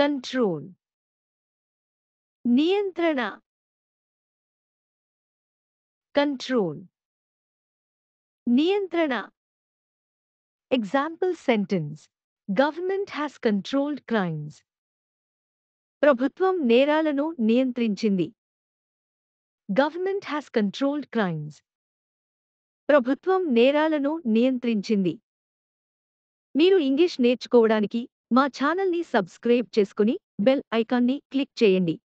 control నియంత్రణ control నియంత్రణ example sentence government has controlled crimes ప్రభుత్వం నేరాలను నియంత్రించింది గవర్నమెంట్ హ్యాస్ కంట్రోల్డ్ క్రైమ్స్ ప్రభుత్వం నేరాలను నియంత్రించింది మీరు ఇంగ్లీష్ నేర్చుకోవడానికి మా ఛానల్ని సబ్స్క్రైబ్ చేసుకుని బెల్ ఐకాన్ని క్లిక్ చేయండి